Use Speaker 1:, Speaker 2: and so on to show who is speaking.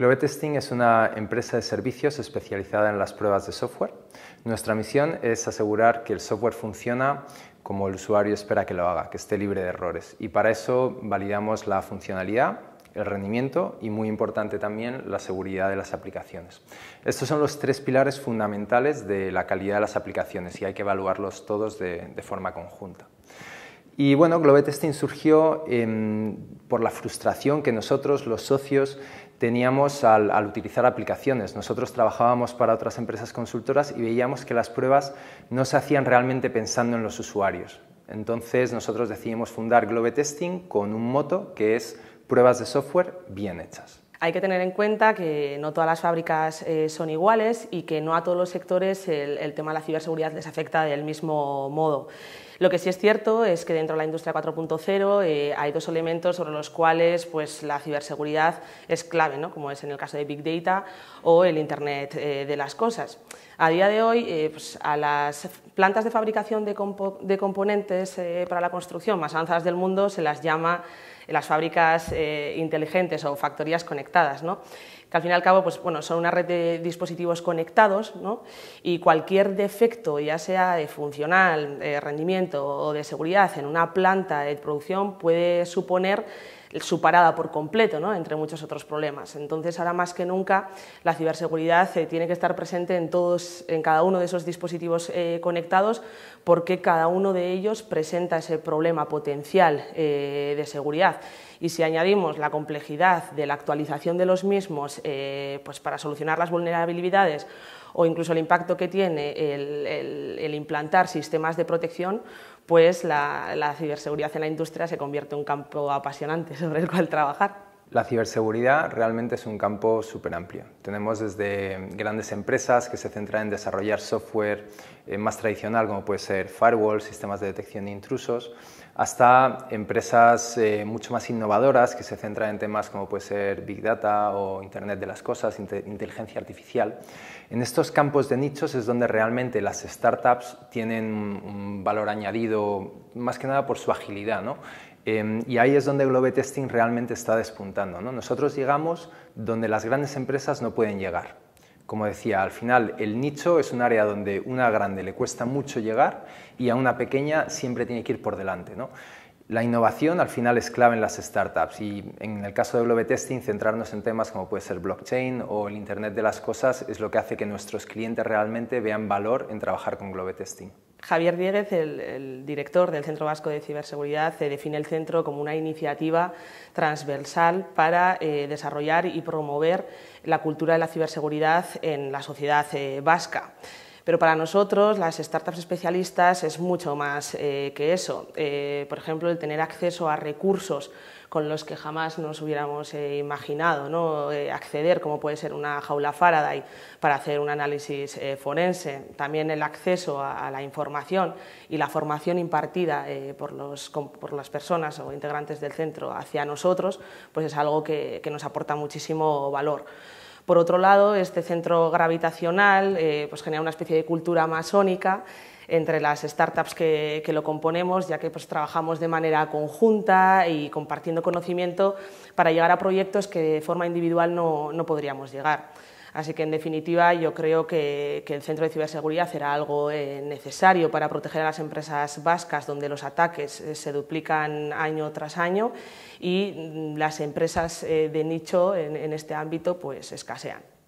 Speaker 1: Globetesting es una empresa de servicios especializada en las pruebas de software. Nuestra misión es asegurar que el software funciona como el usuario espera que lo haga, que esté libre de errores. Y para eso validamos la funcionalidad, el rendimiento y muy importante también la seguridad de las aplicaciones. Estos son los tres pilares fundamentales de la calidad de las aplicaciones y hay que evaluarlos todos de, forma conjunta. Y bueno, Globetesting surgió em, por la frustración que nosotros, los socios, teníamos al, al, utilizar aplicaciones. Nosotros trabajábamos para otras empresas consultoras y veíamos que las pruebas no se hacían realmente pensando en los usuarios. Entonces nosotros decidimos fundar Globe Testing con un moto que es pruebas de software bien hechas.
Speaker 2: Hay que tener en cuenta que no todas las fábricas eh, son iguales y que no a todos los sectores el, tema de la ciberseguridad les afecta del mismo modo. Lo que sí es cierto es que dentro de la industria 4.0 eh, hay dos elementos sobre los cuales pues, la ciberseguridad es clave, ¿no? como es en el caso de Big Data o el Internet eh, de las cosas. A día de hoy, pues, a las plantas de fabricación de componentes para la construcción más avanzadas del mundo se las llama las fábricas eh, inteligentes o factorías conectadas, ¿no? que al fin y al cabo pues, bueno, son una red de dispositivos conectados ¿no? y cualquier defecto, ya sea de funcional, de rendimiento o de seguridad en una planta de producción puede suponer su parada por completo, entre muchos otros problemas. Entonces, ahora más que nunca, la ciberseguridad eh, tiene que estar presente en, cada uno de esos dispositivos eh, conectados porque cada uno de ellos presenta ese problema potencial eh, de seguridad. Y si añadimos la complejidad de la actualización de los mismos pues para solucionar las vulnerabilidades, o incluso el impacto que tiene el, implantar sistemas de protección, pues la ciberseguridad en la industria se convierte en un campo apasionante sobre el cual trabajar.
Speaker 1: La ciberseguridad realmente es un campo súper amplio. Tenemos desde grandes empresas que se centran en desarrollar software eh, más tradicional, como puede ser firewall sistemas de detección de intrusos, hasta empresas eh, mucho más innovadoras que se centran en temas como puede ser Big Data o Internet de las Cosas, inteligencia artificial. En estos campos de nichos es donde realmente las startups tienen un valor añadido, más que nada por su agilidad. ¿no? Em, y ahí es donde Globe Testing realmente está despuntando. ¿no? Nosotros llegamos donde las grandes empresas no pueden llegar. Como decía, al final el nicho es un área donde una grande le cuesta mucho llegar y a una pequeña siempre tiene que ir por delante. La innovación al final es clave en las startups y en el caso de Globe Testing centrarnos en temas como puede ser blockchain o el Internet de las Cosas es lo que hace que nuestros clientes realmente vean valor en trabajar con Globe Testing.
Speaker 2: Javier Dieguez, el, director del Centro Vasco de Ciberseguridad, eh, define el centro como una iniciativa transversal para eh, desarrollar y promover la cultura de la ciberseguridad en la sociedad eh, vasca. Pero para nosotros, las startups especialistas, es mucho más eh, que eso. Eh, por ejemplo, el tener acceso a recursos con los que jamás nos hubiéramos eh, imaginado, ¿no? acceder, como puede ser una jaula Faraday, para hacer un análisis forense, también el acceso a, la información y la formación impartida por, las personas o integrantes del centro hacia nosotros, pues es algo que nos aporta muchísimo valor. Por otro lado, este centro gravitacional eh, pues genera una especie de cultura masónica entre las startups que, lo componemos, ya que pues, trabajamos de manera conjunta y compartiendo conocimiento para llegar a proyectos que de forma individual no podríamos llegar. Así que, en definitiva, yo creo que, el Centro de Ciberseguridad será algo eh, necesario para proteger a las empresas vascas, donde los ataques eh, se duplican año tras año y mm, las empresas eh, de nicho en, en este ámbito pues, escasean.